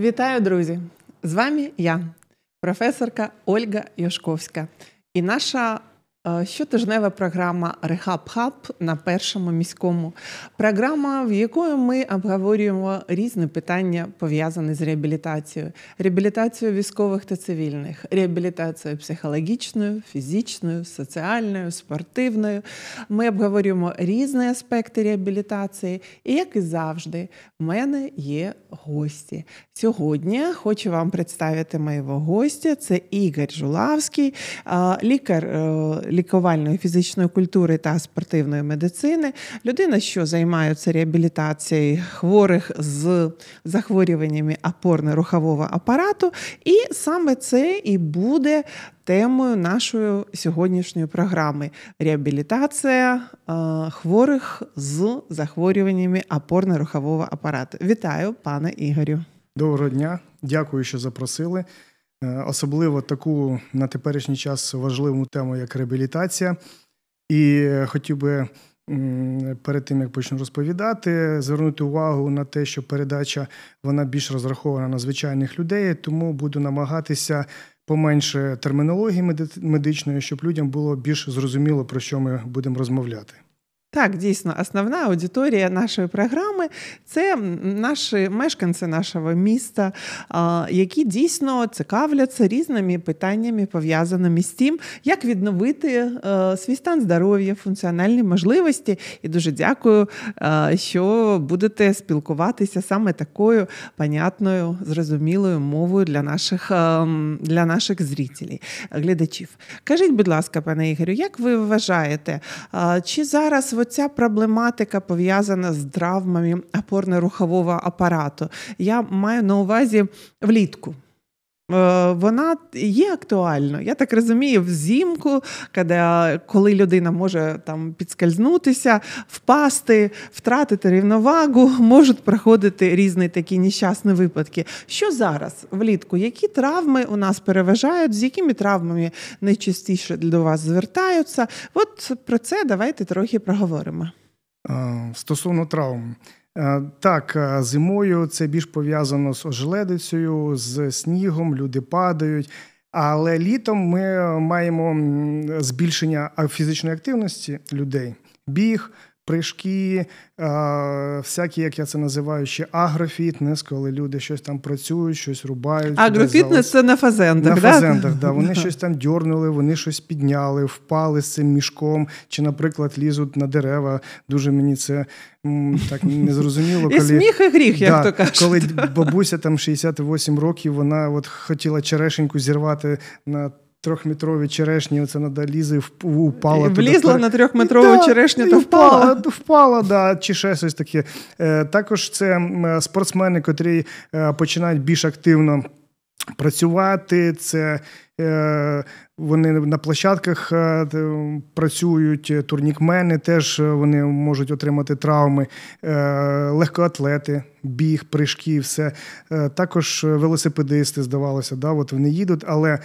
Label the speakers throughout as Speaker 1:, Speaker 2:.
Speaker 1: Вітаю, друзі! З вами я, професорка Ольга Йошковська, і наша Е, щотижнева програма Рехаб Хаб на першому міському програма, в якої ми обговорюємо різні питання пов'язані з реабілітацією, реабілітацією військових та цивільних, реабілітацією психологічною, фізичною, соціальною, спортивною. Ми обговорюємо різні аспекти реабілітації, і, як і завжди, в мене є гості. Сьогодні хочу вам представити моєго гостя: це Ігор Жулавський, е, лікар. Е, лікувальної фізичної культури та спортивної медицини, людина, що займається реабілітацією хворих з захворюваннями опорно-рухового апарату, і саме це і буде. Темою нашої сьогоднішньої програми реабілітація е, хворих з захворюваннями опорно-рухового апарату.
Speaker 2: Вітаю, пане Ігорю. Доброго дня, дякую, що запросили. Е, особливо таку на теперішній час важливу тему, як реабілітація. І е, хотів би перед тим як почну розповідати, звернути увагу на те, що передача вона більш розрахована на звичайних людей, тому буду намагатися поменше термінології медичної, щоб людям було більш зрозуміло про що ми будемо розмовляти.
Speaker 1: Так, дійсно, основна аудиторія нашої програми це наші мешканці нашого міста, які дійсно цікавляться різними питаннями, пов'язаними з тим, як відновити е, свій стан здоров'я, функціональні можливості. І дуже дякую, е, що будете спілкуватися саме такою понятною, зрозумілою мовою для наших е, для наших зрителів, глядачів. Кажіть, будь ласка, пане Ігорю, як ви вважаєте, чи зараз ви? оця проблематика пов'язана з травмами опорно-рухового апарату. Я маю на увазі влітку. Е, вона є актуальною. Я так розумію, взимку, коли людина може там підскользнутися, впасти, втратити рівновагу, можуть проходити різні такі нещасні випадки. Що зараз влітку? Які травми у нас переважають, з якими травмами найчастіше до вас звертаються? От про це давайте трохи проговоримо.
Speaker 2: Е, стосовно травм. Е, так, е, зимою це більш пов'язано з ожеледицею, з снігом, люди падають. Але літом ми маємо збільшення фізичної активності людей, біг прыжки, всякі, як я це називаю, ще агрофітнес, коли люди щось там працюють, щось рубають. Агрофітнес це на фазендах. На да? фазендах, да. Вони щось там дьорнули, вони щось підняли, впали з цим мішком, чи, наприклад, лізуть на дерева. Дуже мені це так незрозуміло. Коли, і сміх і гріх, як да, то кажуть. Коли бабуся там 68 років, вона от хотіла черешеньку зірвати на трьохметрові черешні, оце надалізи впала. Влізла на трьохметрову да, черешню та впала. Впала, впала да, чи ще щось таке. Е, також це е, спортсмени, котрі е, починають більш активно працювати. Це Е, вони на площадках е, працюють, е, турнікмени теж вони можуть отримати травми, легкоатлети, біг, прыжки, все. Також велосипедисти, здавалося, да, от вони їдуть. Але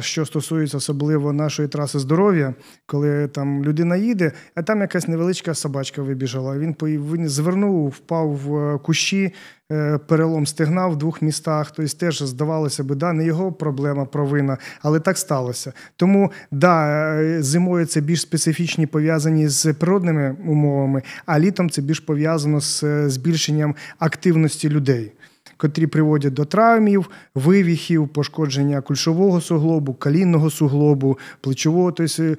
Speaker 2: що стосується особливо нашої траси здоров'я, коли там людина їде, а там якась невеличка собачка вибіжала. Він він звернув, впав в кущі, перелом стегна в двох містах. Тобто, теж здавалося би, да, не його проблема, провина але так сталося. Тому да, е, зимою це більш специфічні пов'язані з природними умовами, а літом це більш пов'язано з е, збільшенням активності людей. Котрі приводять до травмів, вивіхів, пошкодження кульшового суглобу, калінного суглобу, плечового. Тобто е,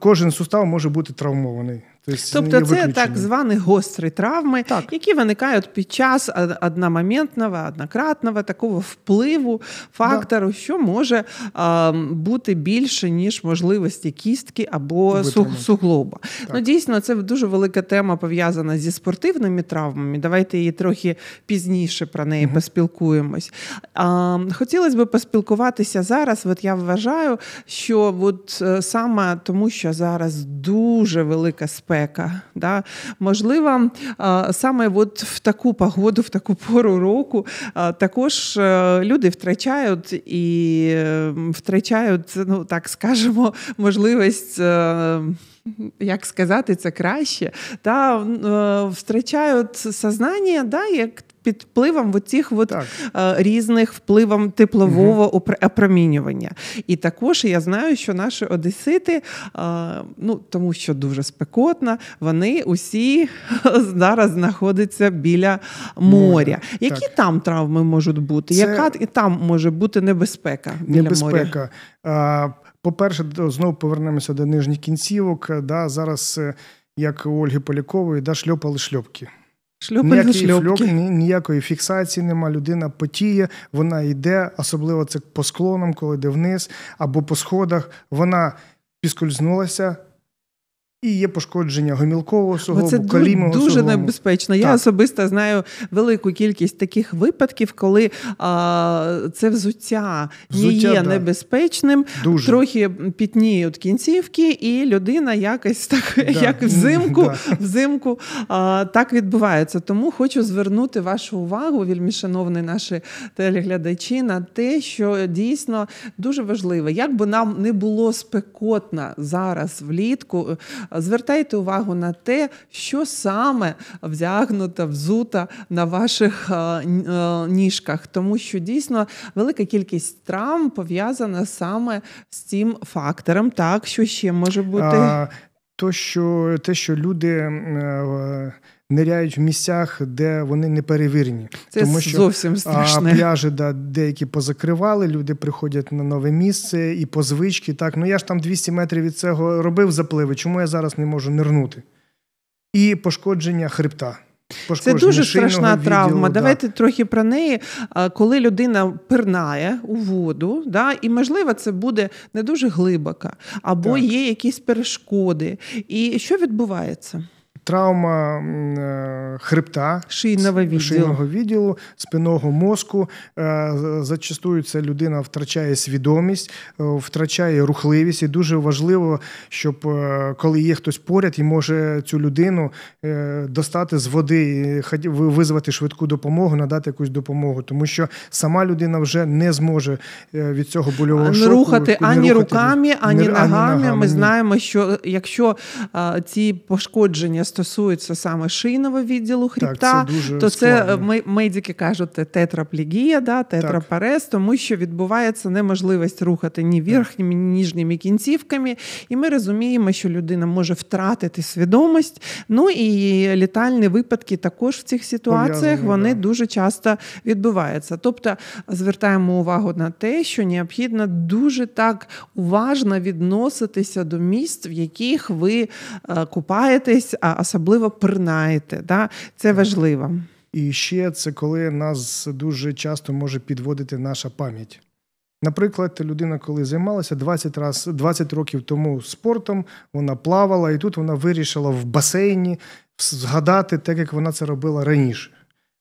Speaker 2: кожен сустав може бути травмований. Тобто, тобто це так
Speaker 1: звані гострі травми, так. які виникають під час одномоментного, однократного такого впливу фактору, да. що може а, бути більше, ніж можливості кістки або суг, суглоба. Ну, так. Ну, Дійсно, це дуже велика тема пов'язана зі спортивними травмами. Давайте її трохи пізніше про неї угу. поспілкуємось. А, Хотілося б поспілкуватися зараз. От я вважаю, що от е, саме тому, що зараз дуже велика спеціальність спека. Да? Можливо, е, саме от в таку погоду, в таку пору року е, також е, люди втрачають і втрачають, ну так скажемо, можливість. Як сказати це краще, та е, втрачають сознання, да, як під впливом оцих от, е, різних впливом теплового опромінювання. І також я знаю, що наші одесити, е, ну тому що дуже спекотна, вони усі зараз знаходяться біля моря. Які так.
Speaker 2: там травми можуть бути? Це... Яка і там може бути небезпека? біля небезпека. моря? По-перше, знову повернемося до нижніх кінцівок. Да, Зараз, е, як у Ольги Полякової, да, шльопали шльопки.
Speaker 1: Шльопаль ніякий шльопки. фльок,
Speaker 2: ні, ніякої фіксації нема. Людина потіє, вона йде, особливо це по склонам, коли йде вниз, або по сходах. Вона піскользнулася. І є пошкодження гомілкового суглобу, Це калімого дуже суглобу. небезпечно.
Speaker 1: Так. Я особисто знаю велику кількість таких випадків, коли а, це взуття, взуття є да. небезпечним, дуже. трохи пітніють кінцівки, і людина якось так, да. як взимку, да. взимку а, так відбувається. Тому хочу звернути вашу увагу, вільмі шановні наші телеглядачі, на те, що дійсно дуже важливо, як би нам не було спекотно зараз влітку. Звертайте увагу на те, що саме вдягнуто, взута на ваших е, е, ніжках, тому що дійсно велика кількість травм пов'язана
Speaker 2: саме з цим фактором, так що ще може бути. А, то, що те, що люди е, ниряють в місцях, де вони не перевірені. Це Тому що зовсім страшне. А, пляжі да, деякі позакривали, люди приходять на нове місце і по звички. Так, ну я ж там 200 метрів від цього робив запливи, чому я зараз не можу нирнути? І пошкодження хребта. Це дуже страшна відділу, травма. Да. Давайте
Speaker 1: трохи про неї. Коли людина пирнає у воду, да, і можливо, це буде не дуже глибока, або так. є якісь перешкоди. І що відбувається?
Speaker 2: травма е, хребта шийного відділу, шийного відділу спинного мозку. Е, зачастую ця людина втрачає свідомість, е, втрачає рухливість, і дуже важливо, щоб коли є хтось поряд і може цю людину достати з води, визвати швидку допомогу, надати якусь допомогу, тому що сама людина вже не зможе від цього больового шоку рухати ані рухати, руками, ані, ані ногами. Ми знаємо,
Speaker 1: що якщо ці пошкодження стосується саме шийного відділу хребта, так, це дуже то це е, медики кажуть тетраплігія, да, тетрапарез, тому що відбувається неможливість рухати ні верхніми, ні ніжніми кінцівками. І ми розуміємо, що людина може втратити свідомість. Ну і літальні випадки також в цих ситуаціях вони да. дуже часто відбуваються. Тобто звертаємо увагу на те, що необхідно дуже так уважно відноситися до місць, в яких ви е,
Speaker 2: купаєтесь, а особливо принайте. Да? Це важливо. І ще це коли нас дуже часто може підводити наша пам'ять. Наприклад, людина, коли займалася 20 раз, 20 років тому спортом, вона плавала, і тут вона вирішила в басейні згадати так, як вона це робила раніше.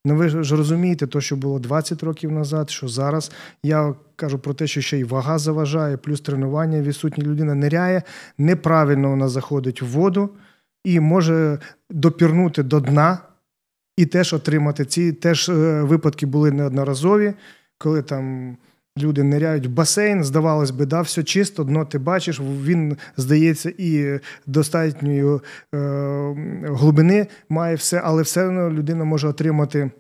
Speaker 2: Ну ви ж розумієте, то, що було 20 років назад, що зараз я кажу про те, що ще й вага заважає, плюс тренування відсутні людина ниряє неправильно вона заходить в воду і може допірнути до дна і теж отримати ці теж е, випадки були неодноразові, коли там. Люди ниряють в басейн, здавалось би, да, все чисто, дно ти бачиш, він здається, і достатньої е, глибини має все, але все одно людина може отримати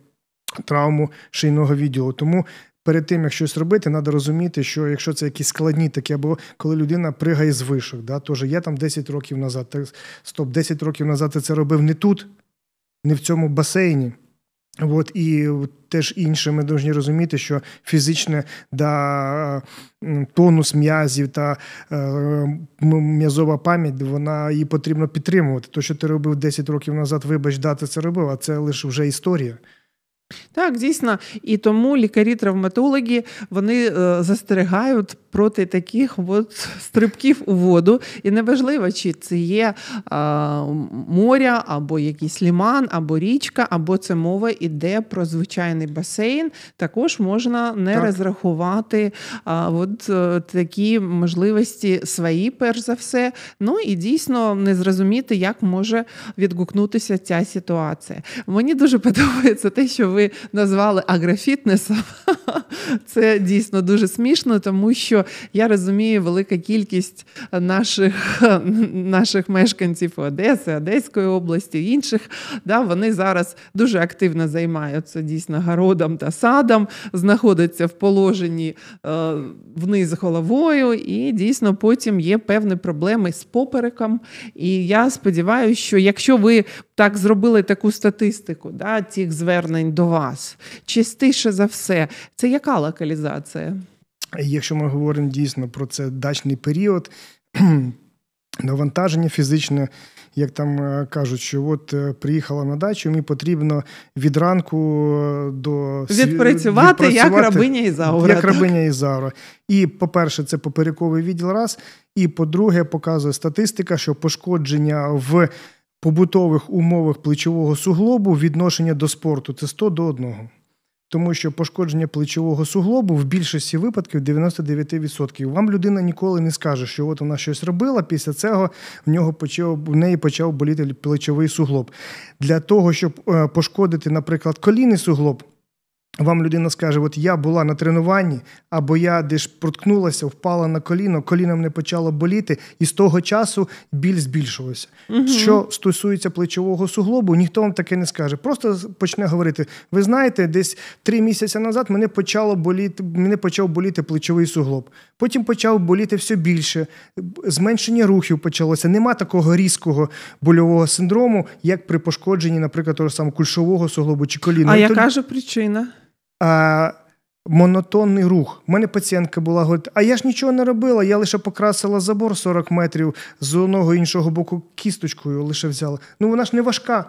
Speaker 2: травму шийного відділу. Тому перед тим, як щось робити, треба розуміти, що якщо це якісь складні такі, або коли людина пригає з вишок, да, тож я там 10 років назад, так, стоп, 10 років назад ти це робив не тут, не в цьому басейні. От і теж інше, ми повинні розуміти, що фізичне да, тонус м'язів та е, м'язова пам'ять, вона її потрібно підтримувати. То, що ти робив 10 років назад, вибач, да, це робив, а це лише вже історія.
Speaker 1: Так, дійсно, і тому лікарі-травматологи вони е, застерігають проти таких от стрибків у воду. І неважливо, чи це є а, моря, або якийсь ліман, або річка, або це мова йде про звичайний басейн. Також можна не так. розрахувати а, от е, такі можливості свої, перш за все. Ну і дійсно не зрозуміти, як може відгукнутися ця ситуація. Мені дуже подобається те, що ви назвали агрофітнесом. Це дійсно дуже смішно, тому що я розумію, велика кількість е, наших е, наших мешканців Одеси, Одеської області, інших, да, вони зараз дуже активно займаються дійсно городом та садом, знаходяться в положенні е, вниз головою, і дійсно потім є певні проблеми з попереком. І я сподіваюся, що якщо ви так зробили таку статистику, да, цих звернень до вас, частіше за все, це яка локалізація?
Speaker 2: Якщо ми говоримо дійсно про це дачний період, навантаження фізичне, як там е, кажуть, що от е, приїхала на дачу, мені потрібно від ранку е, до відпрацювати, відпрацювати як рабиня Ізаура. Як рабиня Ізаура. І, по-перше, це поперековий відділ раз. І по-друге, показує статистика, що пошкодження в побутових умовах плечового суглобу відношення до спорту це 100 до 1 тому що пошкодження плечового суглобу в більшості випадків 99%. Вам людина ніколи не скаже, що от вона щось робила. Після цього в нього почав в неї почав боліти плечовий суглоб. Для того щоб е, пошкодити, наприклад, колінний суглоб вам людина скаже: От я була на тренуванні, або я десь проткнулася, впала на коліно, коліно мене почало боліти, і з того часу біль збільшувався. Угу. Що стосується плечового суглобу, ніхто вам таке не скаже. Просто почне говорити: ви знаєте, десь три місяці назад мене почало боліти, мене почав боліти плечовий суглоб. Потім почав боліти все більше, зменшення рухів почалося. Нема такого різкого больового синдрому, як при пошкодженні, наприклад, того самого кульшового суглобу чи коліна. А яка ж
Speaker 1: причина?
Speaker 2: а, монотонний рух. У мене пацієнтка була, говорить, а я ж нічого не робила, я лише покрасила забор 40 метрів з одного іншого боку кісточкою лише взяла. Ну вона ж не важка.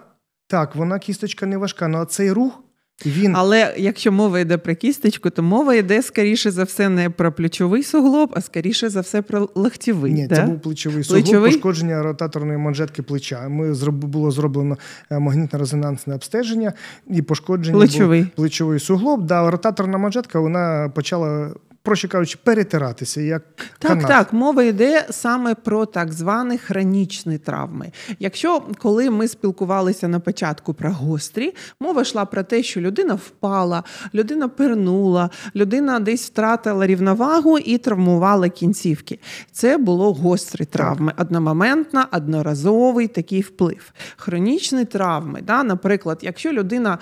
Speaker 2: Так, вона кісточка не важка, ну а цей рух. Він...
Speaker 1: Але якщо мова йде про кістечку, то мова йде скоріше за все не про плечовий суглоб, а скоріше за все про легтєвий. Ні, да? це був плечовий, плечовий суглоб,
Speaker 2: пошкодження ротаторної манжетки плеча. Ми було зроблено е, магнітно-резонансне обстеження і пошкодження плечовий. плечовий суглоб. Да, ротаторна манжетка вона почала проще кажучи, перетиратися. як Так, канат. так,
Speaker 1: мова йде саме про так звані хронічні травми. Якщо коли ми спілкувалися на початку про гострі, мова йшла про те, що людина впала, людина пернула, людина десь втратила рівновагу і травмувала кінцівки. Це було гострі травми, так. одномоментна, одноразовий такий вплив. Хронічні травми, да, наприклад, якщо людина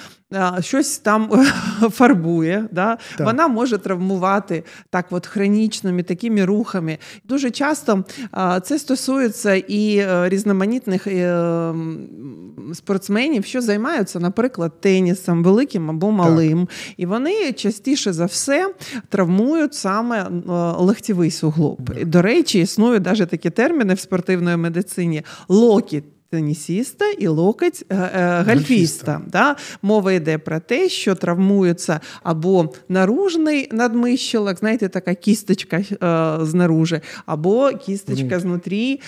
Speaker 1: щось там фарбує, да? Так. вона може травмувати так от хронічними такими рухами. Дуже часто це стосується і е, різноманітних е, спортсменів, що займаються, наприклад, тенісом, великим або малим. Так. І вони частіше за все травмують саме е, легтєвий суглоб. Так. До речі, існують навіть такі терміни в спортивної медицині локіт тенісіста і локоть е, е, гальфіста. Да? Мова йде про те, що травмується або наружний надмищелок, знаєте, така кісточка е, знаружи, або кісточка mm. знутрі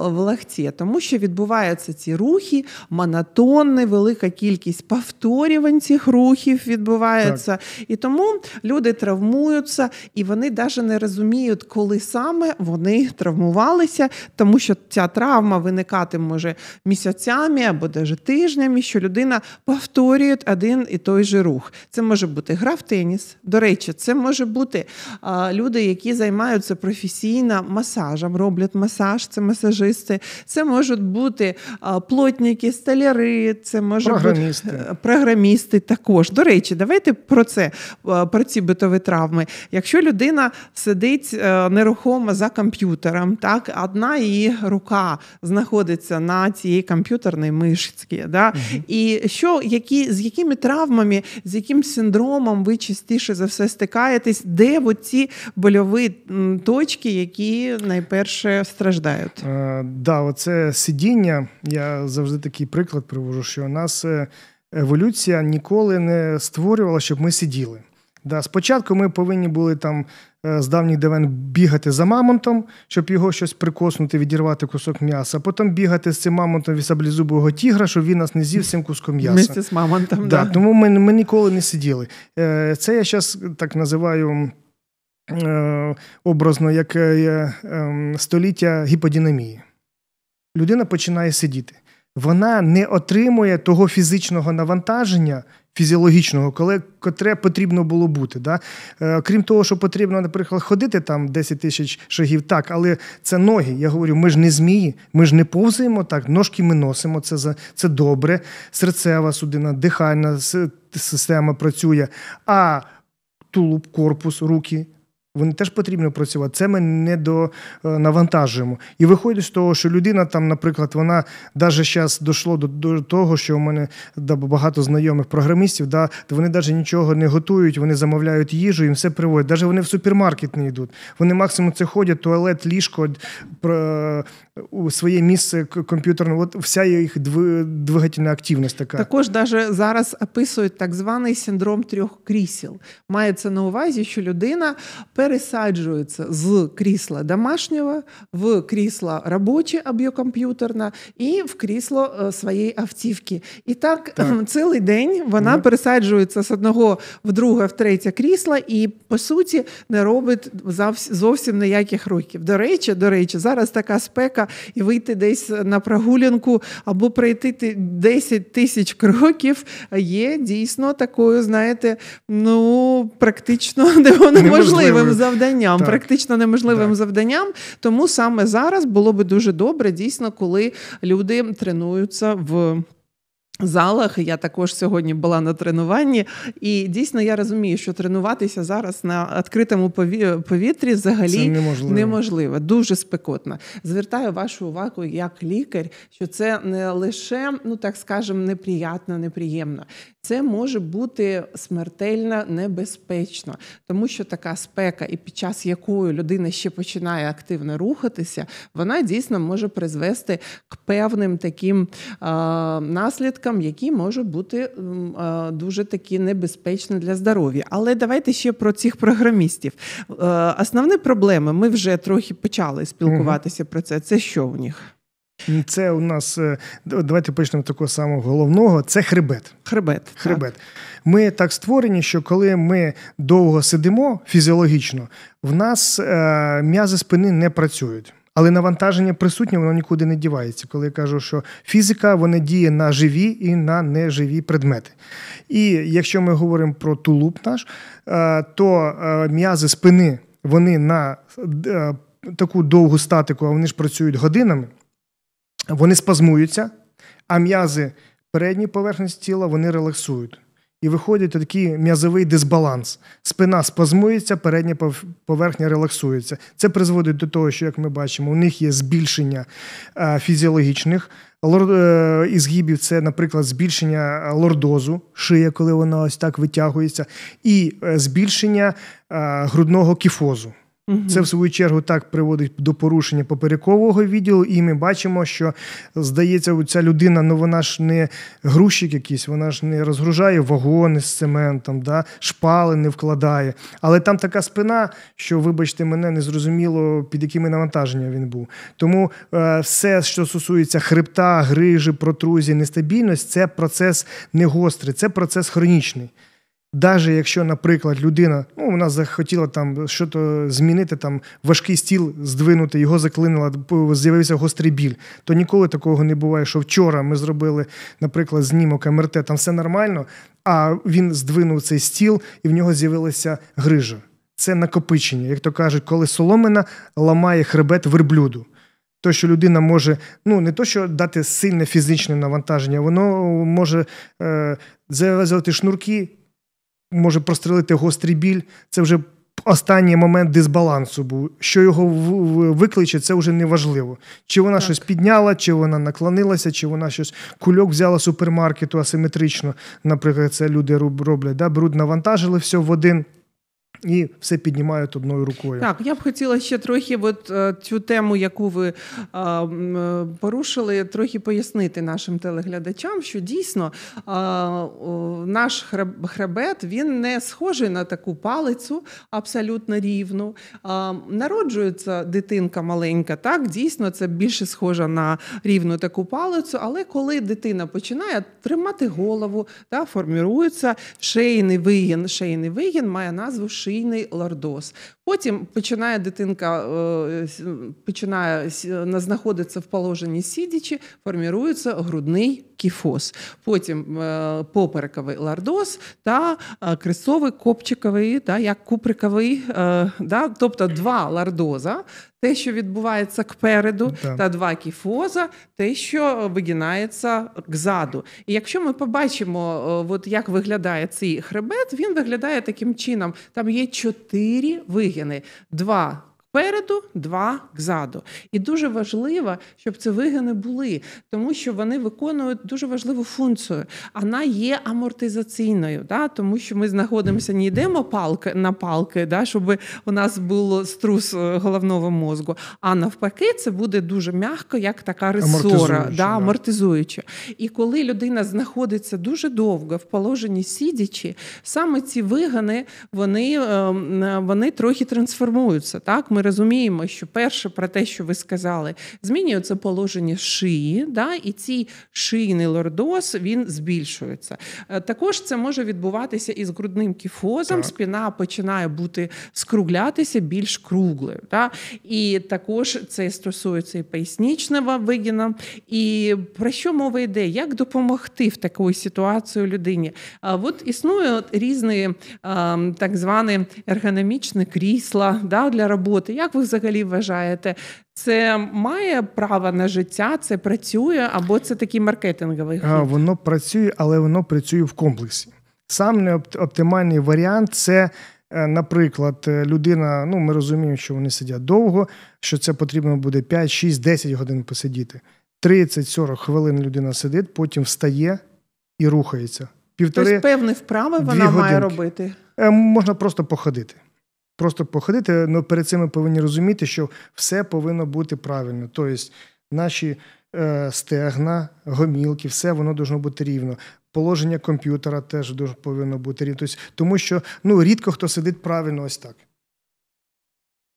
Speaker 1: в лахті. Тому що відбуваються ці рухи, монотонні, велика кількість повторювань цих рухів відбувається. І тому люди травмуються, і вони навіть не розуміють, коли саме вони травмувалися, тому що ця травма виникати може може місяцями або навіть тижнями, що людина повторює один і той же рух. Це може бути гра в теніс. До речі, це може бути а, люди, які займаються професійно масажем, роблять масаж, це масажисти. Це можуть бути а, плотники, столяри, це може програмісти. бути е, програмісти. Також до речі, давайте про це е, про ці битові травми. Якщо людина сидить е, нерухомо за комп'ютером, так одна її рука знаходиться на цієї комп'ютерної мишці. Да? uh І що, які, з якими травмами, з яким синдромом ви частіше за все стикаєтесь, де ці больові
Speaker 2: точки, які найперше страждають? Е, да, оце сидіння. Я завжди такий приклад привожу, що у нас е, еволюція ніколи не створювала, щоб ми сиділи. Да, Спочатку ми повинні були там е, з давніх давен бігати за мамонтом, щоб його щось прикоснути, відірвати кусок м'яса, потім бігати з цим мамонтом від саблізубого тігра, щоб він нас не з'їв цим куском м'яса. Місті з мамонтом, да. да. Тому ми ми ніколи не сиділи. Е, це я зараз так називаю е, образно як ем, століття гіподінамії. Людина починає сидіти. Вона не отримує того фізичного навантаження, фізіологічного, коли котре потрібно було бути. Да? Е, крім того, що потрібно, наприклад, ходити там 10 тисяч шагів, так, але це ноги. Я говорю, ми ж не змії, ми ж не повзаємо так, ножки ми носимо, це за це добре. Серцева судина, дихальна система працює. А тулуб, корпус, руки. Вони теж потрібно працювати. Це ми не до е, навантажуємо. І виходить з того, що людина там, наприклад, вона навіть зараз дійшло до, до того, що у мене да, багато знайомих програмістів, да, вони навіть нічого не готують, вони замовляють їжу, їм все приводять. Навіть вони в супермаркет не йдуть. Вони максимум це ходять, туалет, ліжко про, у своє місце комп'ютерне. От вся їх двигательна активність така.
Speaker 1: Також навіть зараз описують так званий синдром трьох крісел. Мається на увазі, що людина пересадживаются з крісла домашнього в кресло рабочее об'єкомп'ютерне и в крісло е, своєї автівки. І так, так. Ем, цілий день вона mm пересаджується з одного в друге, в третє крісло і, по суті, не робить зовсім ніяких рухів. До речі, до речі, зараз така спека, і вийти десь на прогулянку або пройти 10 тисяч кроків є дійсно такою, знаєте, ну практично неможливим завданням, так. практично неможливим так. завданням. Тому саме зараз було би дуже добре, дійсно, коли люди тренуються в залах. Я також сьогодні була на тренуванні, і дійсно я розумію, що тренуватися зараз на відкритому повітрі взагалі це неможливо. неможливо, дуже спекотно. Звертаю вашу увагу як лікар, що це не лише, ну так скажемо, неприятно, неприємно. Це може бути смертельно небезпечно, тому що така спека, і під час якої людина ще починає активно рухатися, вона дійсно може призвести к певним таким е, наслідкам звичкам, які можуть бути е, дуже такі небезпечні для здоров'я. Але давайте ще про цих програмістів. Е, основні проблеми ми вже
Speaker 2: трохи почали спілкуватися про це. Це що у них? Це у нас е, давайте почнемо такого самого головного. Це хребет. Хребет. Хребет. Так. Ми так створені, що коли ми довго сидимо фізіологічно, в нас м'язи спини не працюють. Але навантаження присутнє, воно нікуди не дівається, коли я кажу, що фізика вона діє на живі і на неживі предмети. І якщо ми говоримо про тулуб наш, е, то е, м'язи спини вони на е, таку довгу статику, а вони ж працюють годинами, вони спазмуються, а м'язи передньої поверхності тіла вони релаксують і виходить такий м'язовий дисбаланс. Спина спазмується, передня поверхня релаксується. Це призводить до того, що, як ми бачимо, у них є збільшення е, фізіологічних е, ізгибів. Це, наприклад, збільшення е, лордозу, шия, коли вона ось так витягується, і збільшення грудного кіфозу. Це в свою чергу так приводить до порушення поперекового відділу, і ми бачимо, що здається, ця людина ну вона ж не грузчик якийсь, вона ж не розгружає вагони з цементом, да, шпали не вкладає. Але там така спина, що, вибачте, мене не зрозуміло, під якими навантаження він був. Тому е, все, що стосується хребта, грижі, протрузії, нестабільності, це процес не гострий, це процес хронічний. Даже якщо, наприклад, людина ну вона захотіла там щось змінити, там важкий стіл здвинути, його заклинила, з'явився гострий біль, то ніколи такого не буває, що вчора ми зробили, наприклад, знімок МРТ, там все нормально, а він здвинув цей стіл і в нього з'явилася грижа. Це накопичення, як то кажуть, коли соломина ламає хребет верблюду. То, що людина може, ну не то, що дати сильне фізичне навантаження, воно може е, зав'язувати шнурки може прострелити гострий біль. Це вже останній момент дисбалансу був. Що його викличе, це вже не важливо. Чи вона так. щось підняла, чи вона наклонилася, чи вона щось кульок взяла супермаркету асиметрично. Наприклад, це люди роблять. да? Бруд навантажили все в один і все піднімають одною рукою. Так,
Speaker 1: я б хотіла ще трохи, от е, цю тему, яку ви а, е, е, порушили, трохи пояснити нашим телеглядачам, що дійсно а, наш хребет він не схожий на таку палицю абсолютно рівну. А, Народжується дитинка маленька, так дійсно це більше схоже на рівну таку палицю, але коли дитина починає тримати голову, та формірується шийний вигін. шейний вигін має назву ши шийний лордоз. Потім починає дитинка е, починає знаходитися в положенні сідячі, формірується грудний кіфоз. Потім е, поперековий лордоз та е, кресовий копчиковий, та як куприковий, та, тобто два лордоза те, що відбувається кпереду, та два кіфоза, те, що вигинається кзаду. І якщо ми побачимо, е, от як виглядає цей хребет, він виглядає таким чином: там є чотири вигини: два Переду, два ззаду. І дуже важливо, щоб ці вигини були, тому що вони виконують дуже важливу функцію. Вона є амортизаційною, да? тому що ми знаходимося, не йдемо палки на палки, да? щоб у нас був струс е, головного мозку. А навпаки, це буде дуже м'яко, як така ресора, да? амортизуюча. І коли людина знаходиться дуже довго в положенні сидячи, саме ці вигини вони ем, е, вони трохи трансформуються. Так? Ми розуміємо, що перше про те, що ви сказали, змінюється положення шиї, да, і цей шийний лордоз він збільшується. Е, також це може відбуватися і з грудним кіфозом, так. спіна починає бути скруглятися більш круглою. Да? І також це стосується і пояснічного вигіна. І про що мова йде? Як допомогти в такій ситуації людині? От існують різні ем, так звані ергономічні крісла да, для роботи роботи. Як ви взагалі вважаєте, це має право на життя, це працює або це такий маркетинговий хід?
Speaker 2: воно працює, але воно працює в комплексі. Сам не оптимальний варіант це. Е, наприклад, е, людина, ну ми розуміємо, що вони сидять довго, що це потрібно буде 5, 6, 10 годин посидіти. 30-40 хвилин людина сидить, потім встає і рухається. Тобто Півтори тобто
Speaker 1: певні вправи вона має
Speaker 2: робити. Е, можна просто походити просто походити, але ну, перед цим ми повинні розуміти, що все повинно бути правильно. Тобто наші е, стегна, гомілки, все воно должно бути рівно. Положення комп'ютера теж повинно бути рівно. Тобто, тому що ну, рідко хто сидить правильно ось так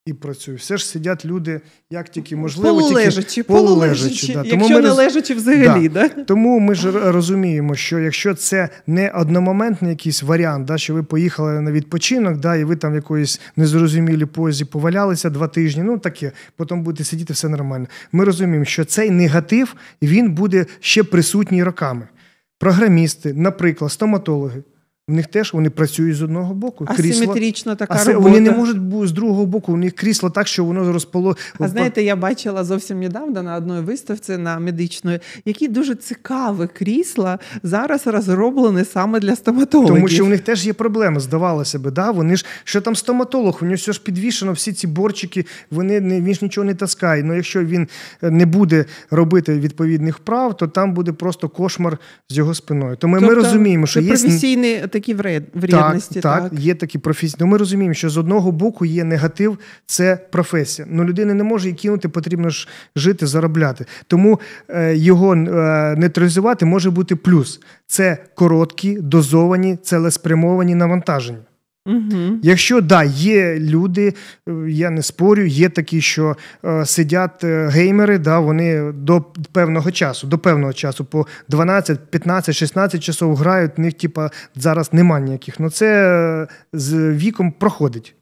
Speaker 2: і працюю. Все ж сидять люди, як тільки можливо, полулежачі, тільки полулежачі, да. Тому якщо ми... не лежачі взагалі. Да. да. Тому ми ж розуміємо, що якщо це не одномоментний якийсь варіант, да, що ви поїхали на відпочинок, да, і ви там в якоїсь незрозумілій позі повалялися два тижні, ну таке, потім будете сидіти, все нормально. Ми розуміємо, що цей негатив він буде ще присутній роками. Програмісти, наприклад, стоматологи, в них теж вони працюють з одного боку. Асиметрична така Аси... робота. Вони не можуть бути з другого боку, у них крісло так, що воно розпало. А знаєте,
Speaker 1: я бачила зовсім недавно на одної виставці на медичної, які дуже
Speaker 2: цікаві крісла зараз розроблені саме для стоматологів. Тому що у них теж є проблеми, здавалося би, да? Вони ж що там стоматолог, у нього все ж підвішено, всі ці борчики, вони не він ж нічого не таскає. Ну якщо він е, не буде робити відповідних прав, то там буде просто кошмар з його спиною. Тому тобто, ми розуміємо, що є професійний
Speaker 1: такі вредності. Так, так.
Speaker 2: так, є такі професії. Ну, Ми розуміємо, що з одного боку є негатив, це професія. Ну людина не може її кинути, потрібно ж жити, заробляти. Тому е, його е, нейтралізувати може бути плюс. Це короткі, дозовані, цілеспрямовані навантаження. Угу. Якщо да, є люди, е, я не спорю, є такі, що е, сидять е, геймери, да, вони до певного часу, до певного часу, по 12, 15, 16 часов грають, в них типа зараз немає ніяких. Ну це е, з віком проходить.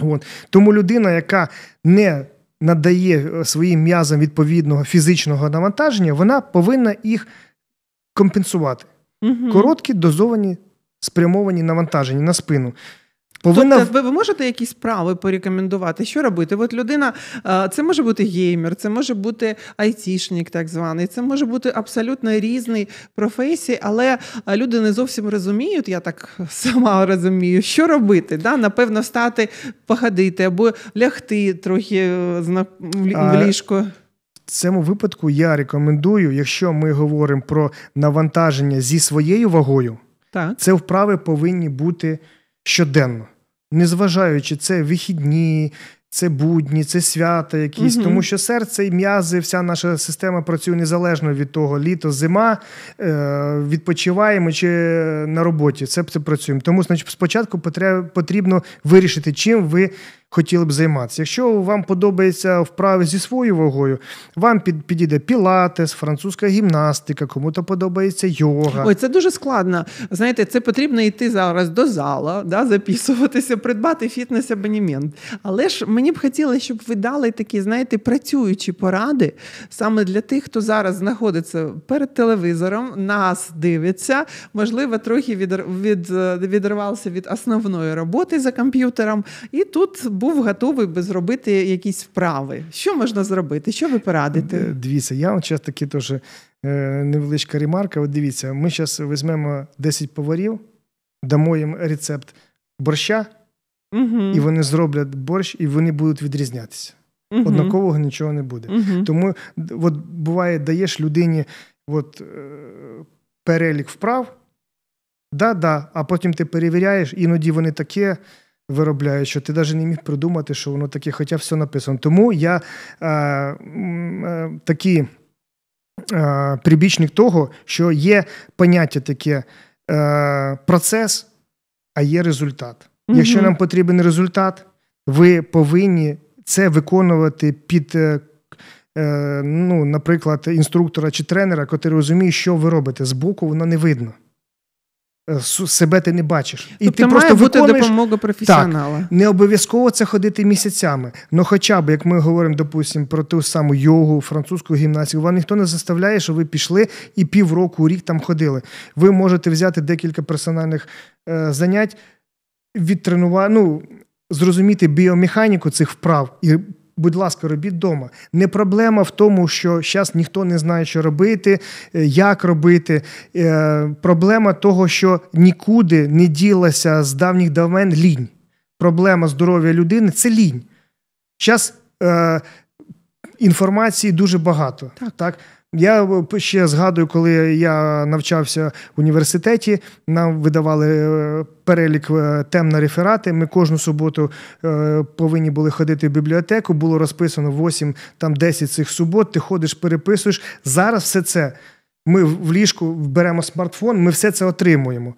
Speaker 2: От. Тому людина, яка не надає е, своїм м'язам відповідного фізичного навантаження, вона повинна їх компенсувати. Угу. Короткі, дозовані спрямовані навантажені на спину. Повинна... Тобто,
Speaker 1: ви, ви можете якісь справи порекомендувати? Що робити? От людина, е, це може бути геймер, це може бути айтішник, так званий, це може бути абсолютно різний професій, але е, люди не зовсім розуміють, я так сама розумію, що робити. Да? Напевно, стати походити або лягти трохи е, в ліжко.
Speaker 2: В цьому випадку я рекомендую, якщо ми говоримо про навантаження зі своєю вагою. Так. Це вправи повинні бути щоденно, незважаючи це вихідні, це будні, це свята якісь, угу. тому що серце і м'язи, вся наша система працює незалежно від того, літо, зима, е, відпочиваємо чи на роботі. Це працюємо. Тому значить, спочатку потрібно вирішити, чим ви хотіли б займатися. Якщо вам подобається вправи зі своєю вагою, вам під підійде пілатес, французька гімнастика, кому-то подобається йога. Ой,
Speaker 1: це дуже складно. Знаєте, це потрібно йти зараз до зала, да, записуватися, придбати фітнес-абонімент. Але ж мені б хотілося, щоб ви дали такі, знаєте, працюючі поради саме для тих, хто зараз знаходиться перед телевізором, нас дивиться, можливо, трохи від, від, від відірвався від основної роботи за комп'ютером. І тут був готовий би зробити якісь
Speaker 2: вправи. Що можна зробити? Що ви порадите? Дивіться, я зараз такі теж е, невеличка ремарка. От дивіться, ми зараз візьмемо 10 поварів, дамо їм рецепт борща, угу. і вони зроблять борщ, і вони будуть відрізнятися. Угу. Однакового нічого не буде. Угу. Тому от буває, даєш людині от, е, перелік вправ. Да, да, а потім ти перевіряєш, іноді вони таке виробляють, що ти навіть не міг придумати, що воно таке, хоча все написано. Тому я е, е, такий е, прибічник того, що є поняття таке е, процес, а є результат. Угу. Якщо нам потрібен результат, ви повинні це виконувати під. Е, е, ну, наприклад, інструктора чи тренера, який розуміє, що ви робите з боку, воно не видно. Е, себе ти не бачиш. І тобто ти має просто бути допомога професіонала. Так, Не обов'язково це ходити місяцями. Ну хоча б, як ми говоримо, допустимо, про ту саму йогу, французьку гімнастику, вам ніхто не заставляє, що ви пішли і півроку, рік там ходили. Ви можете взяти декілька персональних е, занять, відтренувати, ну, зрозуміти біомеханіку цих вправ і будь ласка, робіть вдома. Не проблема в тому, що зараз ніхто не знає, що робити, е, як робити. Е, проблема того, що нікуди не ділася з давніх давен лінь. Проблема здоров'я людини це лінь. Зараз е, інформації дуже багато. Так. так? Я е, ще згадую, коли я навчався в університеті, нам видавали е, перелік е, тем на реферати. Ми кожну суботу повинні були ходити в бібліотеку. Було розписано 8, там 10 цих субот. Ти ходиш, переписуєш. Зараз все це. Ми в ліжку беремо смартфон, ми все це отримуємо.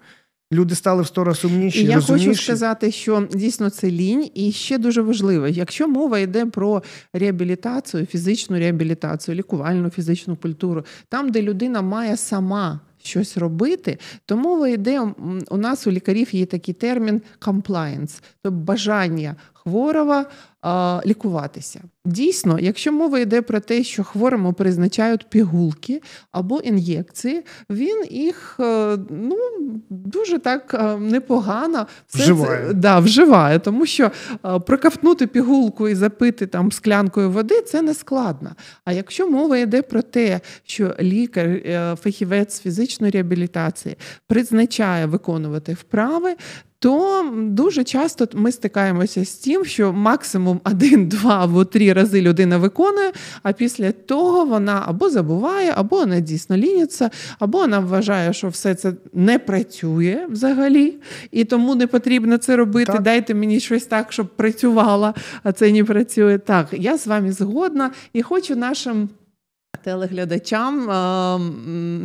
Speaker 2: Люди стали в сто раз сумніші. Я розумніші. хочу
Speaker 1: сказати, що дійсно це лінь, і ще дуже важливо, якщо мова йде про реабілітацію, фізичну реабілітацію, лікувальну фізичну культуру, там, де людина має сама. Щось робити, то мова йде у нас у лікарів є такий термін compliance, тобто бажання хворого а, лікуватися. Дійсно, якщо мова йде про те, що хворому призначають пігулки або ін'єкції, він їх е, ну, дуже так е, непогано все вживає. Це, да, вживає, тому що е, проковтнути пігулку і запити там склянкою води це не складно. А якщо мова йде про те, що лікар, фахівець фізичної реабілітації призначає виконувати вправи, то дуже часто ми стикаємося з тим, що максимум один, два або три рази людина виконує, а після того вона або забуває, або вона дійсно лініться, або вона вважає, що все це не працює взагалі, і тому не потрібно це робити. Так. Дайте мені щось так, щоб працювало, а це не працює. Так, я з вами згодна і хочу нашим. Телеглядачам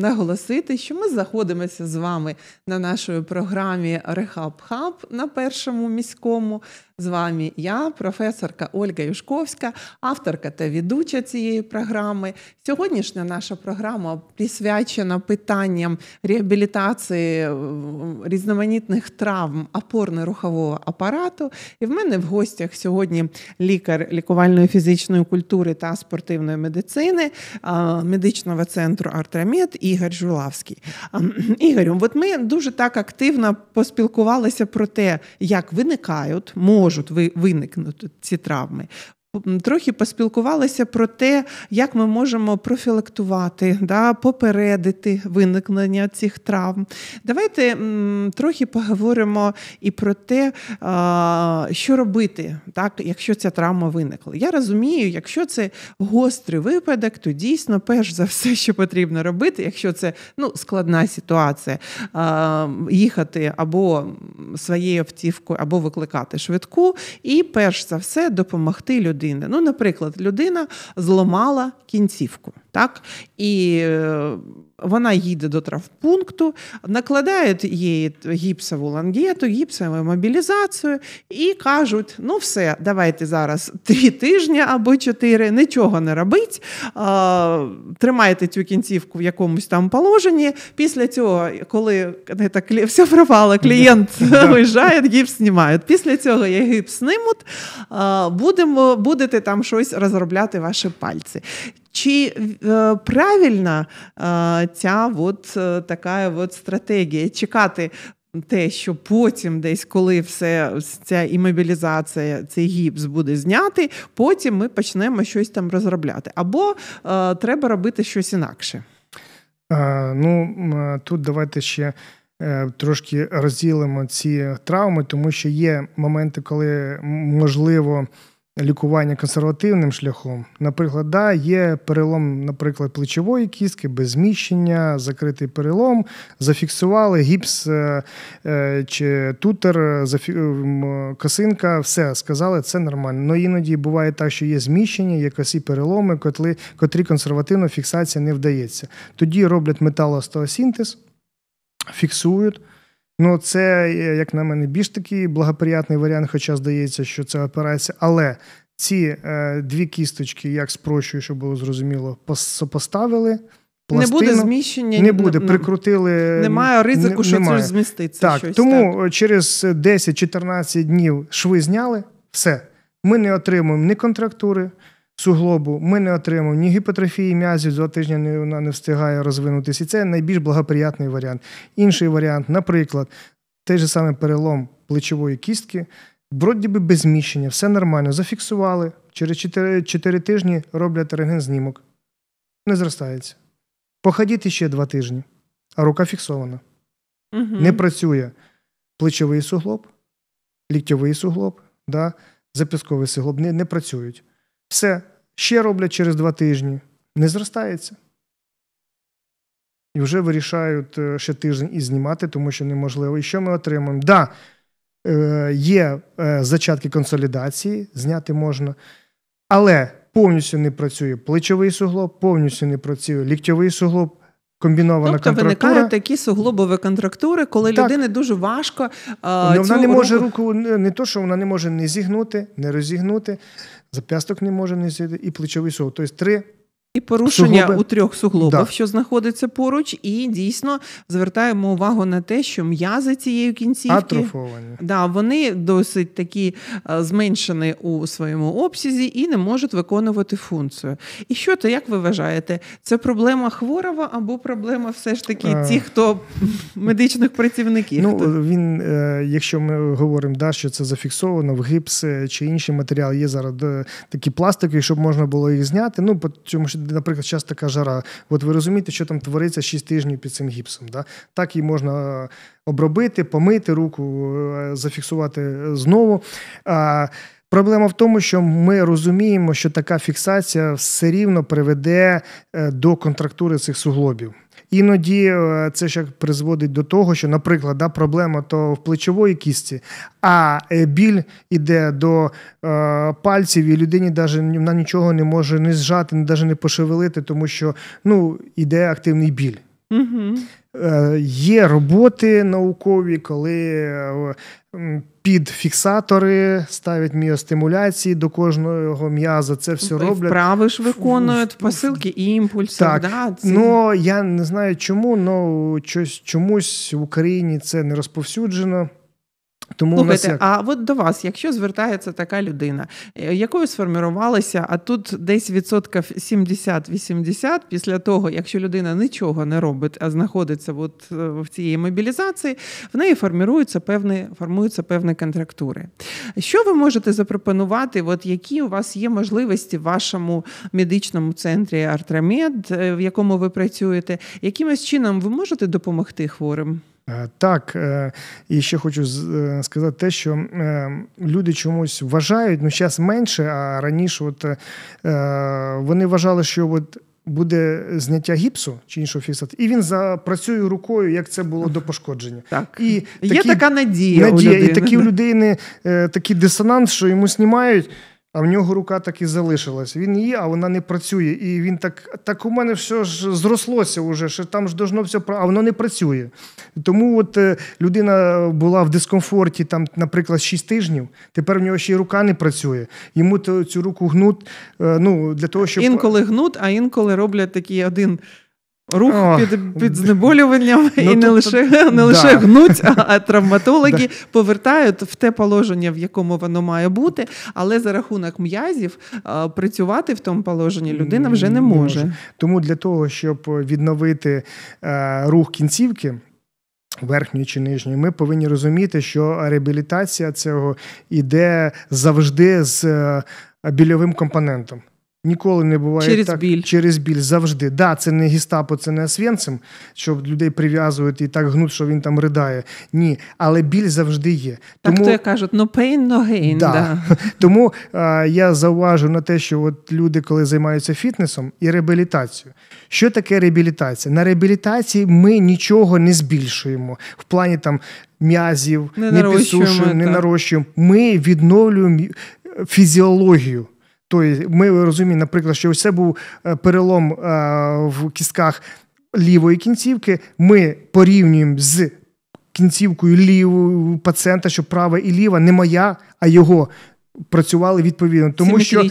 Speaker 1: наголосити, що ми знаходимося з вами на нашої програмі Рехаб Хаб на першому міському. З вами я, професорка Ольга Юшковська, авторка та ведуча цієї програми. Сьогоднішня наша програма присвячена питанням реабілітації е, різноманітних травм опорно-рухового апарату. І в мене в гостях сьогодні лікар лікувальної фізичної культури та спортивної медицини медичного центру Артрамед Ігор Жулавський. Ігорю, от ми дуже так активно поспілкувалися про те, як виникають можуть можуть виникнути ці травми. Трохи поспілкувалися про те, як ми можемо профілактувати, да, попередити виникнення цих травм. Давайте м, трохи поговоримо і про те, а, що робити, так, якщо ця травма виникла. Я розумію, якщо це гострий випадок, то дійсно, перш за все, що потрібно робити, якщо це ну, складна ситуація, а, їхати або своєю автівкою, або викликати швидку, і перш за все допомогти людям людини. Ну, наприклад, людина зламала кінцівку, так? І е, вона їде до травпункту, накладають їй гіпсову лангету, гіпсову мобілізацію і кажуть: ну все, давайте зараз три тижні або чотири, нічого не робіть, тримайте цю кінцівку в якомусь там положенні. Після цього, коли це, все пропало, клієнт виїжджає, гіпс знімають. Після цього я гіпс знімуть, будемо, будете там щось розробляти ваші пальці. Чи е, правильна е, ця от, е, така от стратегія чекати? Те, що потім, десь, коли все ця імобілізація, цей гіпс буде зняти, потім ми почнемо щось там розробляти. Або е, треба робити щось інакше.
Speaker 2: Е, ну е, тут давайте ще е, трошки розділимо ці травми, тому що є моменти, коли можливо лікування консервативним шляхом. Наприклад, да, є перелом, наприклад, плечової кістки, без зміщення, закритий перелом, зафіксували гіпс е, е, чи тутер, косинка, все сказали, це нормально. Но ну, іноді буває так, що є зміщення, є косі переломи, котли, котрі консервативно фіксація не вдається. Тоді роблять металостеосінтез, фіксують. Ну, це, е, як на мене, більш такий благоприятний варіант, хоча здається, що це операція. Але ці е, дві кісточки, як спрощую, щоб було зрозуміло, сопоставили. Пластину. Не буде зміщення, не буде, не, ну, прикрутили. Немає ризику, не, що немає. це зміститься. Так, щось, Тому так. через 10-14 днів шви зняли, все. Ми не отримуємо ні контрактури, суглобу. Ми не отримуємо ні гіпотрофії м'язів, два тижні не, вона не встигає розвинутися. І це найбільш благоприятний варіант. Інший варіант, наприклад, той же самий перелом плечової кістки, вроді би без зміщення, все нормально. Зафіксували. Через 4, 4 тижні роблять рентген знімок. Не зростається. Походіть ще два тижні, а рука фіксована. Угу. Не працює плечовий суглоб, ліктьовий суглоб, да, зап'язковий суглоб не, не працюють. Все, ще роблять через два тижні. Не зростається. І вже вирішають е, ще тиждень і знімати, тому що неможливо. І що ми отримуємо? Да, е, є е, зачатки консолідації, зняти можна, але повністю не працює плечовий суглоб, повністю не працює ліктьовий суглоб. Комбінована тобто контрактура. виникають
Speaker 1: такі суглобові контрактури, коли так. людини дуже важко. А, ну, Вона не може
Speaker 2: руку не то, що вона не може не зігнути, не розігнути, зап'ясток не може не сіти, і плечовий суглоб. Тобто три і порушення Суглоби. у трьох суглобах, да. що знаходиться
Speaker 1: поруч, і дійсно звертаємо увагу на те, що м'язи цієї кінцівки Атрофовані. Да, вони досить такі е, зменшені у своєму обсязі і не можуть виконувати функцію. І що то, як ви вважаєте, це проблема хворого або проблема все ж таки а... Е. тих,
Speaker 2: хто медичних працівників? Ну він, е, якщо ми говоримо, да, що це зафіксовано в гіпс чи інший матеріал, є зараз такі пластики, щоб можна було їх зняти. Ну по цьому наприклад, зараз така жара. От ви розумієте, що там твориться 6 тижнів під цим гіпсом. Да? Так її можна е, обробити, помити руку, е, зафіксувати е, знову. Проблема в тому, що ми розуміємо, що така фіксація все рівно приведе до контрактури цих суглобів. Іноді е, це ще призводить до того, що, наприклад, да, проблема то в плечової кісті, а е, біль іде до е, пальців, і людині вона нічого не може не зжати, навіть не пошевелити, тому що ну, іде активний біль. Угу. Є роботи наукові, коли під фіксатори, ставлять міостимуляції до кожного м'яза. Це все роблять. Вправи ж виконують,
Speaker 1: посилки імпульси. Так. Да, це... Ну
Speaker 2: я не знаю чому, але чомусь в Україні це не розповсюджено. Тому Слухайте, нас як...
Speaker 1: а от до вас, якщо звертається така людина, е, якою сформірувалася, а тут десь відсотків 70-80, після того, якщо людина нічого не робить, а знаходиться от е, в цій мобілізації, в неї форміруються певні формуються певні контрактури. Що ви можете запропонувати? От які у вас є можливості в вашому медичному центрі Артрамед, е, в якому ви працюєте, якимось
Speaker 2: чином ви можете допомогти хворим? Е, так, е, і ще хочу е, сказати те, що люди чомусь вважають, ну зараз менше, а раніше, от вони вважали, що от. Буде зняття гіпсу чи іншого фіксату, і він запрацює рукою, як це було до пошкодження. Так. І Є така надія. надія у І такі у людини такий дисонанс, що йому знімають. А в нього рука так і залишилась. Він є, а вона не працює. І він так так у мене все ж зрослося уже, що там ж должно все а воно не працює. Тому от е, людина була в дискомфорті, там, наприклад, 6 тижнів. Тепер в нього ще й рука не працює. Йому цю руку гнуть. Е, ну для того, щоб інколи гнуть, а інколи роблять такий один Рух О, під
Speaker 1: під знеболюванням ну, і не то, лише то, не лише да. гнуть, а, а травматологи повертають в те положення, в якому воно має бути, але за рахунок м'язів а,
Speaker 2: працювати в тому положенні людина вже не може. не може. Тому для того, щоб відновити а, е, рух кінцівки. Верхньої чи нижньої, ми повинні розуміти, що реабілітація цього іде завжди з. Е, більовим компонентом Ніколи не буває через так біль. через біль завжди. Да, це не гістапо, це не Освенцим, щоб людей прив'язують і так гнуть, що він там ридає. Ні, але біль завжди є. Так то я кажуть, ну pain, no gain. Да. да. Тому а, я зауважу на те, що от люди, коли займаються фітнесом і реабілітацією, що таке реабілітація? На реабілітації ми нічого не збільшуємо в плані там м'язів, не, не підсушуємо, не нарощуємо. Ми відновлюємо фізіологію. Тобто ми розуміємо, наприклад, що ось це був е, перелом е, в кістках лівої кінцівки. Ми порівнюємо з. Кінцівкою ліву пацієнта, що права і ліва не моя, а його працювали відповідно, тому що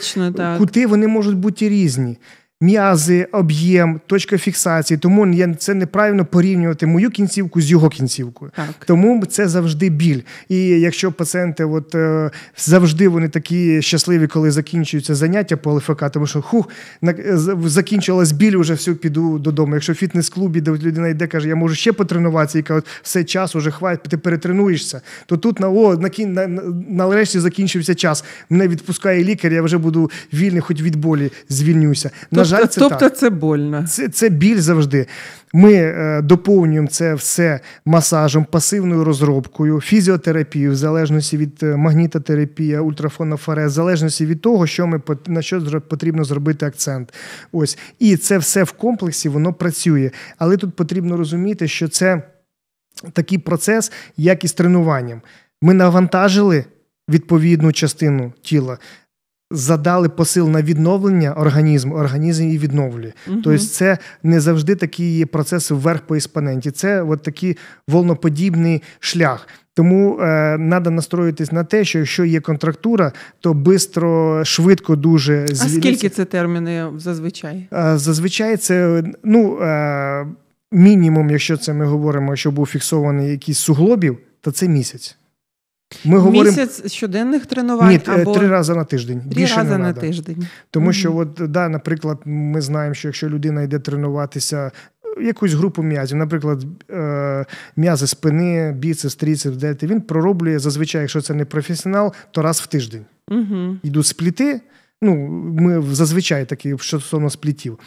Speaker 2: кути вони можуть бути різні м'язи, об'єм, точка фіксації. Тому я це неправильно порівнювати мою кінцівку з його кінцівкою. Так. Тому це завжди біль. І якщо пацієнти, от е, завжди вони такі щасливі, коли закінчуються заняття по ЛФК, тому що хух, е, закінчилась біль, уже все піду додому. Якщо в фітнес-клубі, де людина йде, каже, я можу ще потренуватися, і каже, все час уже хватить, ти перетренуєшся. То тут на о на кін на, нарешті закінчився час. Мене відпускає лікар, я вже буду вільний, хоч від болі звільнюся. Тож тобто жаль, це тобто так. це больно. Це це біль завжди. Ми е, доповнюємо це все масажем, пасивною розробкою, фізіотерапією, в залежності від е, магнітотерапії, ультрафонофорез, в залежності від того, що ми на що потрібно зробити акцент. Ось і це все в комплексі воно працює. Але тут потрібно розуміти, що це такий процес, як і з тренуванням. Ми навантажили. Відповідну частину тіла задали посил на відновлення організму, організм і відновлює. Угу. Тобто, це не завжди такі процеси вверх по еспоненті. Це от такий волноподібний шлях. Тому треба настроїтись на те, що якщо є контрактура, то бистро, швидко, дуже звільниться. А скільки
Speaker 1: це терміни зазвичай?
Speaker 2: Е, зазвичай це ну е, мінімум, якщо це ми говоримо, що був фіксований якийсь суглобів, то це місяць. Ми говоримо...
Speaker 1: Місяць щоденних тренувань Ні, е, або... три рази на тиждень. Три Більше рази не на тиждень.
Speaker 2: Тому mm що, от, да, наприклад, ми знаємо, що якщо людина йде тренуватися е, якусь групу м'язів, наприклад, е, м'язи спини, біцепс, тріцепс, дельти, він пророблює зазвичай, якщо це не професіонал, то раз в тиждень. mm Йдуть спліти. Ну, ми зазвичай такі стосовно сплітів.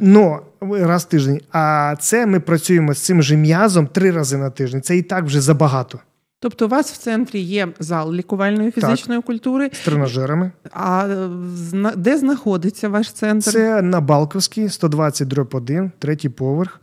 Speaker 2: Но раз в тиждень. А це ми працюємо з цим же м'язом три рази на тиждень. Це і так вже забагато.
Speaker 1: Тобто, у вас в центрі є зал лікувальної фізичної
Speaker 2: так, культури з тренажерами. А е, де знаходиться ваш центр? Це на Балковській, 120 дроп 1, третій поверх.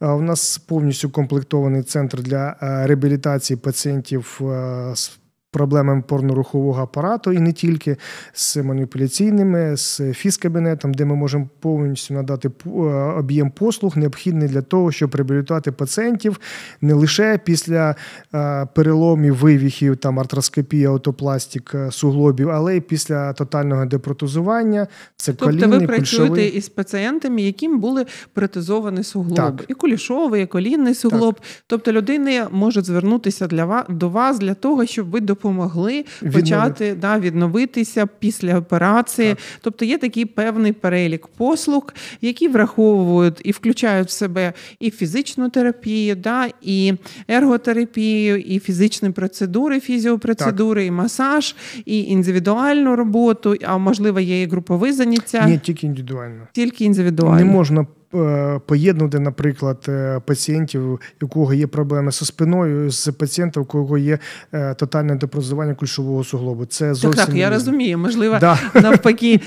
Speaker 2: У нас повністю комплектований центр для е, реабілітації пацієнтів е, з проблемами порнорухового апарату і не тільки з маніпуляційними, з фізкабінетом, де ми можемо повністю надати е, об'єм послуг, необхідний для того, щоб реабілітувати пацієнтів не лише після е, переломів, вивіхів, там артроскопія, отопластик, е, суглобів, але й після тотального депротезування. Це тобто колінний, ви працюєте кульшовий. із
Speaker 1: пацієнтами, яким були протезовані суглоб так. і кулішовий, і колінний суглоб. Так. Тобто людини може звернутися для вас до вас для того, щоб ви допомогли допомогли почати да, відновитися після операції. Так. Тобто є такий певний перелік послуг, які враховують і включають в себе і фізичну терапію, да, і ерготерапію, і фізичні процедури, фізіопроцедури, так. і масаж, і індивідуальну роботу. А можливо, є і групові заняття. Ні, тільки індивідуально.
Speaker 2: Тільки індивідуально. Не можна Е, поєднувати, наприклад, е, пацієнтів, у кого є проблеми зі спиною, з пацієнтом, у кого є е, тотальне депрозування кульшового суглобу. Це зовсім так, так я розумію.
Speaker 1: Можливо, да. навпаки,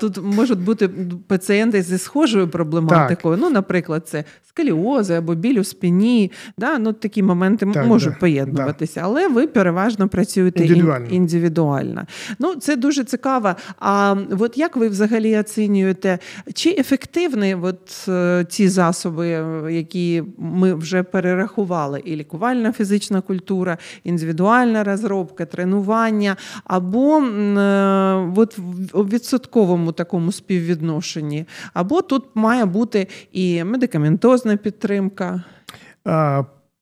Speaker 1: тут можуть бути пацієнти зі схожою проблематикою. Так. Ну, наприклад, це сколіози або біль у спині. Да? Ну, Такі моменти так, можуть да, поєднуватися, але ви переважно працюєте індивідуально. індивідуально. Ну, це дуже цікаво. А от як ви взагалі оцінюєте, чи ефективний от ці е, засоби, е, які ми вже перерахували: і лікувальна фізична культура, індивідуальна розробка, тренування, або е, от в відсотковому такому співвідношенні, або тут має бути і медикаментозна підтримка.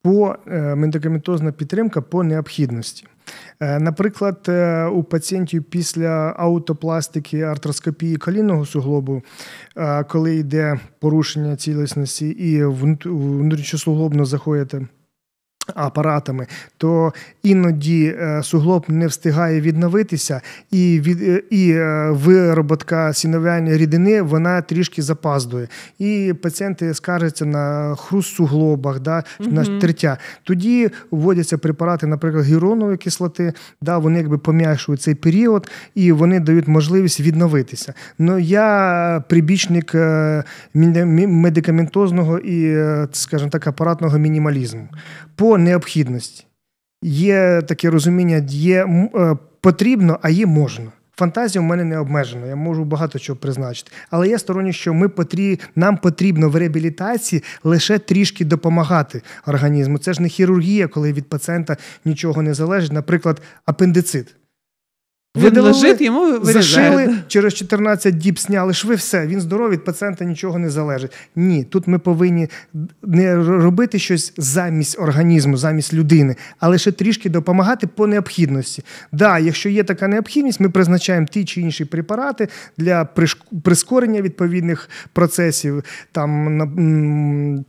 Speaker 2: По медикаментозна підтримка по необхідності. Е, наприклад, е, у пацієнтів після аутопластики артроскопії колінного суглобу, е, коли йде порушення цілісності і внутрішньослуглобно заходите апаратами, то іноді е, суглоб не встигає відновитися, і від е, і е, вироботка сіновіальної рідини вона трішки запаздує. І пацієнти скаржаться на хруст суглобах, да, угу. на тертя. Тоді вводяться препарати, наприклад, гіронової кислоти, да, вони якби пом'якшують цей період і вони дають можливість відновитися. Ну я прибічник медикаментозного і, скажімо так, апаратного мінімалізму. По Необхідність. є таке розуміння, є е, потрібно, а є можна. Фантазія в мене не обмежена, я можу багато чого призначити. Але я сторонню, що ми потріб... нам потрібно в реабілітації лише трішки допомагати організму. Це ж не хірургія, коли від пацієнта нічого не залежить. Наприклад, апендицит. Він лежить, йому вирізає. зашили, через 14 діб сняли шви, все, він здоровий, від пацієнта нічого не залежить. Ні, тут ми повинні не робити щось замість організму, замість людини, а лише трішки допомагати по необхідності. Да, якщо є така необхідність, ми призначаємо ті чи інші препарати для прискорення відповідних процесів, там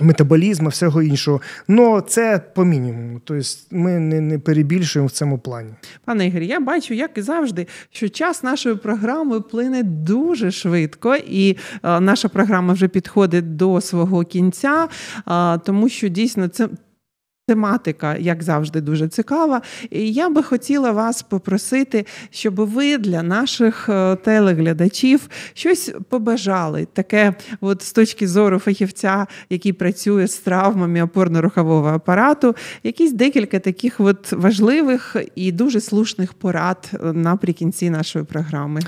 Speaker 2: метаболізму, всього іншого. Ну це по мінімуму. Тобто ми не не перебільшуємо в цьому плані.
Speaker 1: Пане Ігор, я бачу, як і завжди, що час нашої програми плине дуже швидко, і е, наша програма вже підходить до свого кінця, е, тому що дійсно це Тематика, як завжди, дуже цікава. І я би хотіла вас попросити, щоб ви для наших е, телеглядачів щось побажали. Таке, от з точки зору фахівця, який працює з травмами опорно-рухового апарату, якісь декілька таких от важливих і дуже
Speaker 2: слушних порад е, наприкінці
Speaker 1: нашої програми.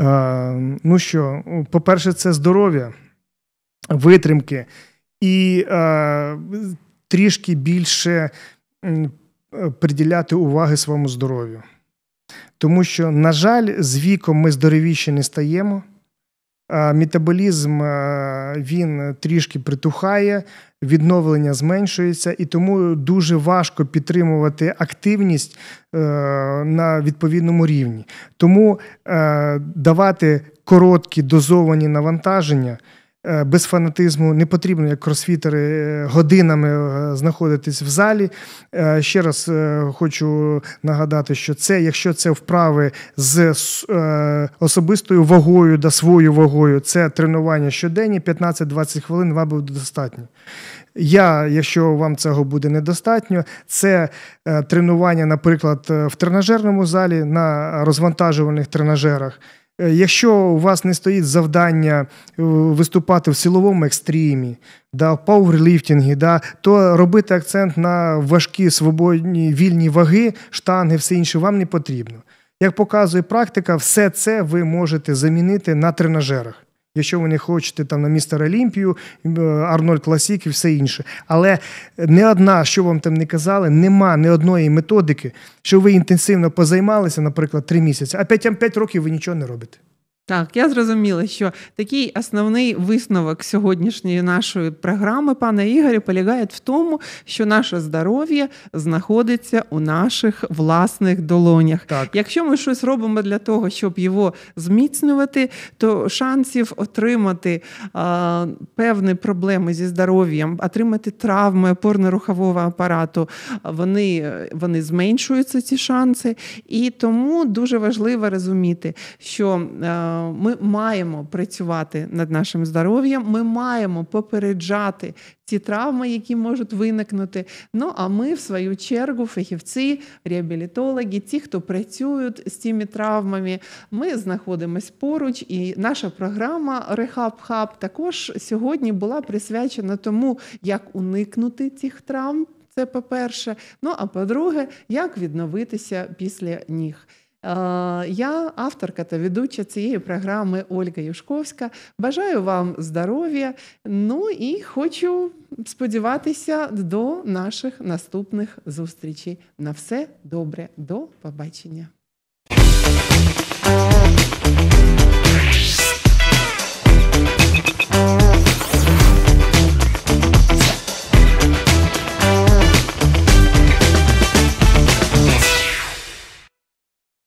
Speaker 2: Е, ну що, по-перше, це здоров'я, витримки. І е, трішки більше е, приділяти уваги своєму здоров'ю. Тому що, на жаль, з віком ми здоровіші не стаємо. Метаболізм е, він трішки притухає, відновлення зменшується, і тому дуже важко підтримувати активність е, на відповідному рівні. Тому давати короткі дозовані навантаження. Е, без фанатизму не потрібно, як кросфітери, е, годинами е, знаходитись в залі. Ще раз хочу нагадати, що це, якщо це вправи з особистою вагою та своєю вагою, це тренування щоденні, 15-20 хвилин вам буде достатньо. Я, якщо вам цього буде недостатньо, це тренування, наприклад, в тренажерному залі на розвантажувальних тренажерах. Е, якщо у вас не стоїть завдання е, виступати в силовому екстрімі, да, в пауерліфтінгі, да, то робити акцент на важкі, свободні, вільні ваги, штанги, все інше вам не потрібно. Як показує практика, все це ви можете замінити на тренажерах якщо ви не хочете там на містер Олімпію, е, Арнольд Класік і все інше. Але не одна, що вам там не казали, нема не одної методики, що ви інтенсивно позаймалися, наприклад, три місяці, а 5 років ви нічого не робите.
Speaker 1: Так, я зрозуміла, що такий основний висновок сьогоднішньої нашої програми, пане Ігорі, полягає в тому, що наше здоров'я знаходиться у наших власних долонях. Так. Якщо ми щось робимо для того, щоб його зміцнювати, то шансів отримати а, певні проблеми зі здоров'ям, отримати травми опорно-рухового апарату, вони, вони зменшуються, ці шанси. І тому дуже важливо розуміти, що. А, ми маємо працювати над нашим здоров'ям, ми маємо попереджати ці травми, які можуть виникнути. Ну а ми, в свою чергу, фахівці, реабілітологи, ті, хто працюють з цими травмами, ми знаходимося поруч, і наша програма Rehab Hub також сьогодні була присвячена тому, як уникнути цих травм. Це по перше. Ну а по-друге, як відновитися після ніг. Э, я авторка та ведуча цієї програми Ольга Юшковська. Бажаю вам здоров'я. Ну і хочу сподіватися до наших наступних зустрічей. На все добре, до побачення.